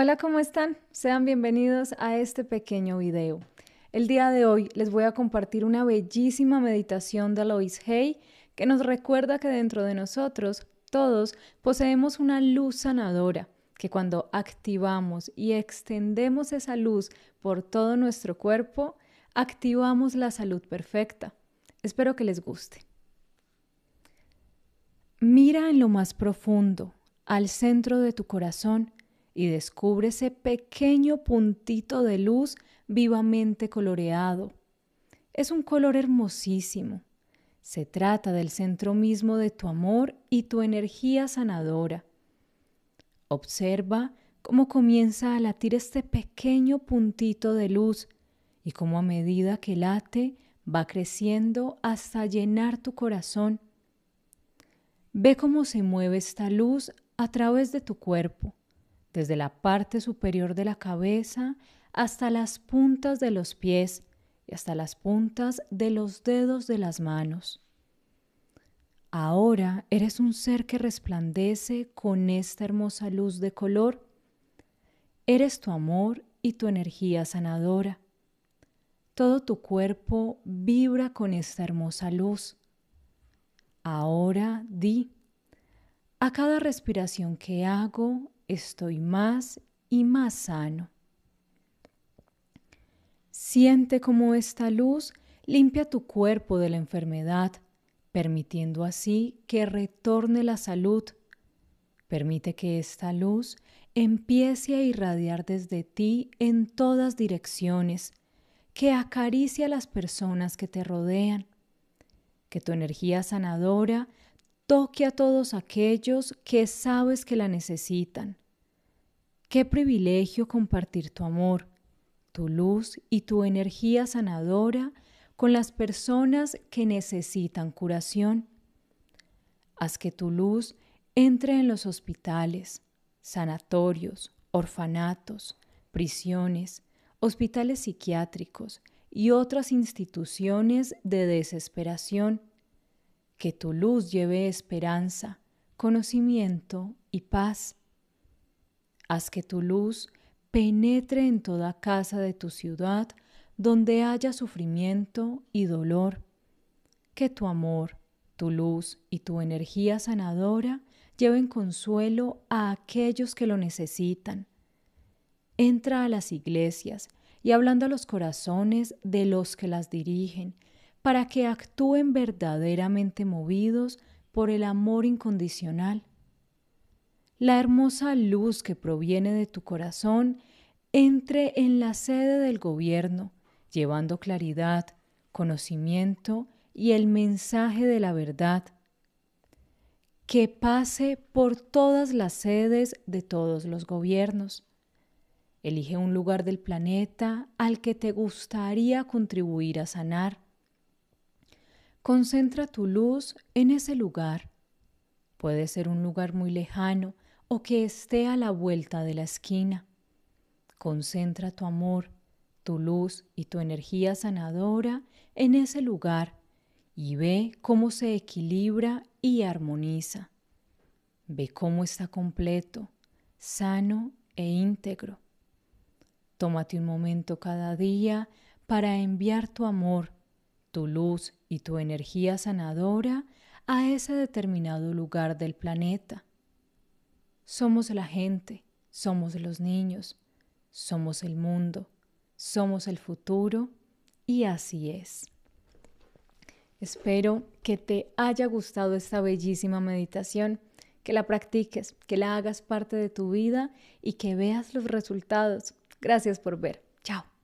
Hola, ¿cómo están? Sean bienvenidos a este pequeño video. El día de hoy les voy a compartir una bellísima meditación de Alois Hay que nos recuerda que dentro de nosotros todos poseemos una luz sanadora, que cuando activamos y extendemos esa luz por todo nuestro cuerpo, activamos la salud perfecta. Espero que les guste. Mira en lo más profundo, al centro de tu corazón, y descubre ese pequeño puntito de luz vivamente coloreado. Es un color hermosísimo. Se trata del centro mismo de tu amor y tu energía sanadora. Observa cómo comienza a latir este pequeño puntito de luz y cómo a medida que late va creciendo hasta llenar tu corazón. Ve cómo se mueve esta luz a través de tu cuerpo desde la parte superior de la cabeza hasta las puntas de los pies y hasta las puntas de los dedos de las manos. Ahora eres un ser que resplandece con esta hermosa luz de color. Eres tu amor y tu energía sanadora. Todo tu cuerpo vibra con esta hermosa luz. Ahora di, a cada respiración que hago estoy más y más sano. Siente cómo esta luz limpia tu cuerpo de la enfermedad, permitiendo así que retorne la salud. Permite que esta luz empiece a irradiar desde ti en todas direcciones, que acaricie a las personas que te rodean, que tu energía sanadora toque a todos aquellos que sabes que la necesitan. Qué privilegio compartir tu amor, tu luz y tu energía sanadora con las personas que necesitan curación. Haz que tu luz entre en los hospitales, sanatorios, orfanatos, prisiones, hospitales psiquiátricos y otras instituciones de desesperación que tu luz lleve esperanza, conocimiento y paz. Haz que tu luz penetre en toda casa de tu ciudad donde haya sufrimiento y dolor. Que tu amor, tu luz y tu energía sanadora lleven consuelo a aquellos que lo necesitan. Entra a las iglesias y hablando a los corazones de los que las dirigen, para que actúen verdaderamente movidos por el amor incondicional. La hermosa luz que proviene de tu corazón entre en la sede del gobierno, llevando claridad, conocimiento y el mensaje de la verdad. Que pase por todas las sedes de todos los gobiernos. Elige un lugar del planeta al que te gustaría contribuir a sanar Concentra tu luz en ese lugar. Puede ser un lugar muy lejano o que esté a la vuelta de la esquina. Concentra tu amor, tu luz y tu energía sanadora en ese lugar y ve cómo se equilibra y armoniza. Ve cómo está completo, sano e íntegro. Tómate un momento cada día para enviar tu amor, tu luz y tu energía sanadora a ese determinado lugar del planeta. Somos la gente, somos los niños, somos el mundo, somos el futuro y así es. Espero que te haya gustado esta bellísima meditación, que la practiques, que la hagas parte de tu vida y que veas los resultados. Gracias por ver. Chao.